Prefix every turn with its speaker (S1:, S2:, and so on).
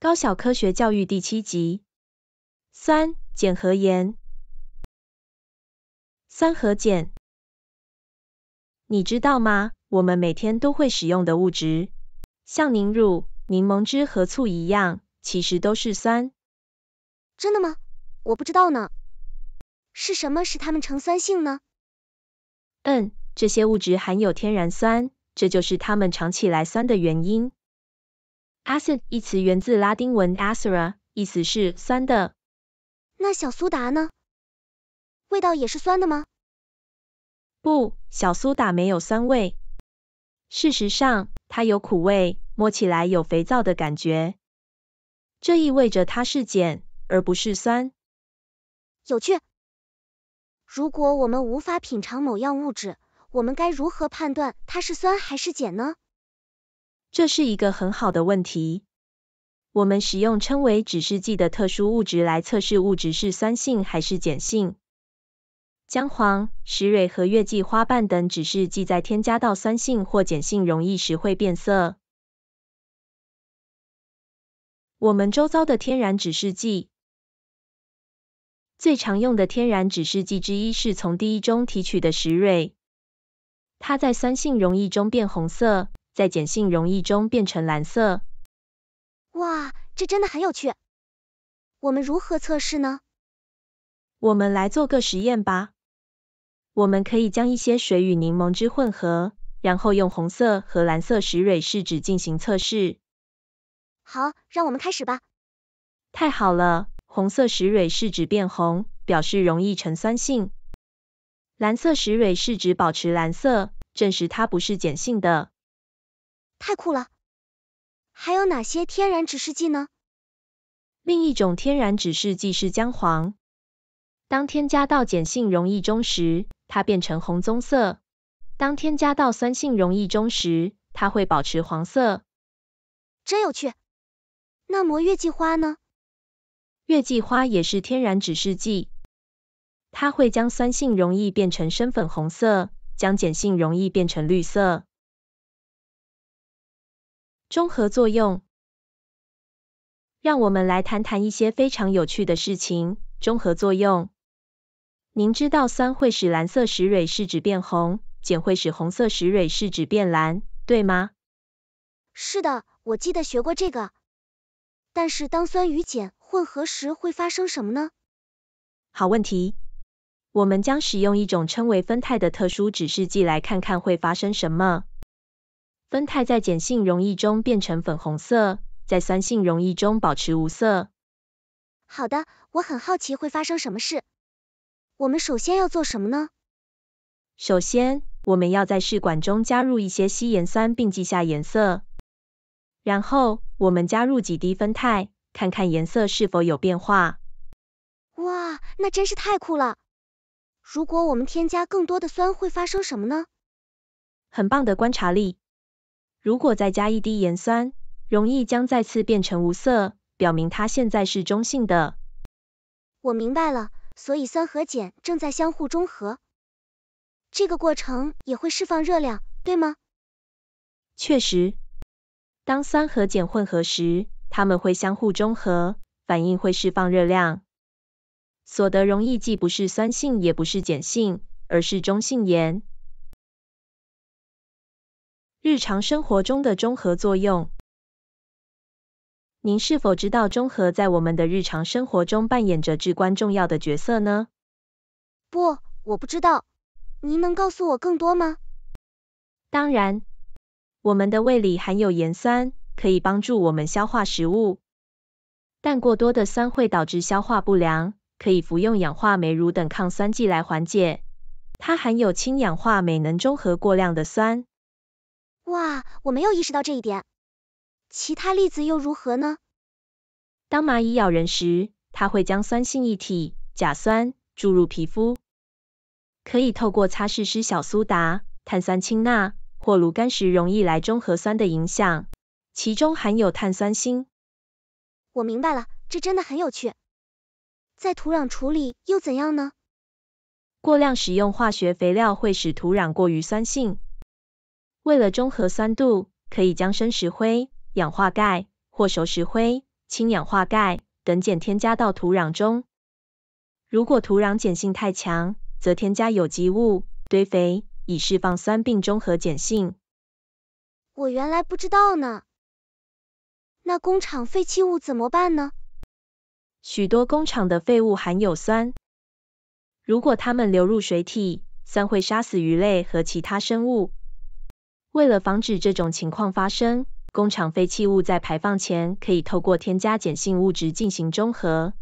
S1: 高小科学教育第七集：酸、碱和盐。酸和碱，你知道吗？我们每天都会使用的物质，像凝乳、柠檬汁和醋一样，其实都是酸。真的吗？我不知道呢。是什么使它们呈酸性呢？嗯，这些物质含有天然酸，这就是它们尝起来酸的原因。Acid 一词源自拉丁文 acera，意思是酸的。那小苏打呢？味道也是酸的吗？不，小苏打没有酸味。事实上，它有苦味，摸起来有肥皂的感觉。这意味着它是碱，而不是酸。有趣。
S2: 如果我们无法品尝某样物质，我们该如何判断
S1: 它是酸还是碱呢？这是一个很好的问题。我们使用称为指示剂的特殊物质来测试物质是酸性还是碱性。姜黄、石蕊和月季花瓣等指示剂在添加到酸性或碱性溶液时会变色。我们周遭的天然指示剂。最常用的天然指示剂之一是从地衣中提取的石蕊，它在酸性溶液中变红色。在碱性溶液中变成蓝色。哇，这真的很有趣。我们如何测试呢？我们来做个实验吧。我们可以将一些水与柠檬汁混合，然后用红色和蓝色石蕊试纸进行测试。好，让我们开始吧。太好了，红色石蕊试纸变红，表示溶液呈酸性。蓝色石蕊试纸保持蓝色，证实它不是碱性的。太酷了！还有哪些天然指示剂呢？另一种天然指示剂是姜黄。当添加到碱性溶液中时，它变成红棕色；当添加到酸性溶液中时，它会保持黄色。真有趣！那月季花呢？月季花也是天然指示剂，它会将酸性溶液变成深粉红色，将碱性溶液变成绿色。中和作用。让我们来谈谈一些非常有趣的事情。中和作用。您知道酸会使蓝色石蕊试纸变红，碱会使红色石蕊试纸变蓝，对吗？
S2: 是的，我记得学过这个。但是当酸与碱混合时，会发生什么呢？
S1: 好问题。我们将使用一种称为酚酞的特殊指示剂来看看会发生什么。酚酞在碱性溶液中变成粉红色，在酸性溶液中保持无色。
S2: 好的，我很好奇会发生什么事。
S1: 我们首先要做什么呢？首先，我们要在试管中加入一些稀盐酸，并记下颜色。然后，我们加入几滴酚酞，看看颜色是否有变化。
S2: 哇，那真是太酷
S1: 了！如果我们添加更多的酸，会发生什么呢？很棒的观察力！如果再加一滴盐酸，溶液将再次变成无色，表明它现在是中性的。
S2: 我明白了，所以酸和碱正在相互中和。这个过程也会释放热量，对
S1: 吗？确实，当酸和碱混合时，它们会相互中和，反应会释放热量。所得溶液既不是酸性，也不是碱性，而是中性盐。日常生活中的中和作用。您是否知道中和在我们的日常生活中扮演着至关重要的角色呢？不，我不知道。您能告诉我更多吗？当然。我们的胃里含有盐酸，可以帮助我们消化食物。但过多的酸会导致消化不良，可以服用氧化酶乳等抗酸剂来缓解。它含有氢氧化镁，能中和过量的酸。
S2: 哇，我没有意识到这一点。其他例子又如何呢？
S1: 当蚂蚁咬人时，它会将酸性液体甲酸注入皮肤，可以透过擦拭施小苏打、碳酸氢钠或炉甘石溶液来中和酸的影响，其中含有碳酸氢。
S2: 我明白了，这
S1: 真的很有趣。在土壤处理又怎样呢？过量使用化学肥料会使土壤过于酸性。为了中和酸度，可以将生石灰、氧化钙或熟石灰、氢氧化钙等碱添加到土壤中。如果土壤碱性太强，则添加有机物堆肥，以释放酸并中和碱性。我原来不知道呢。那工厂废弃物怎么办呢？许多工厂的废物含有酸，如果它们流入水体，酸会杀死鱼类和其他生物。为了防止这种情况发生，工厂废弃物在排放前可以透过添加碱性物质进行中和。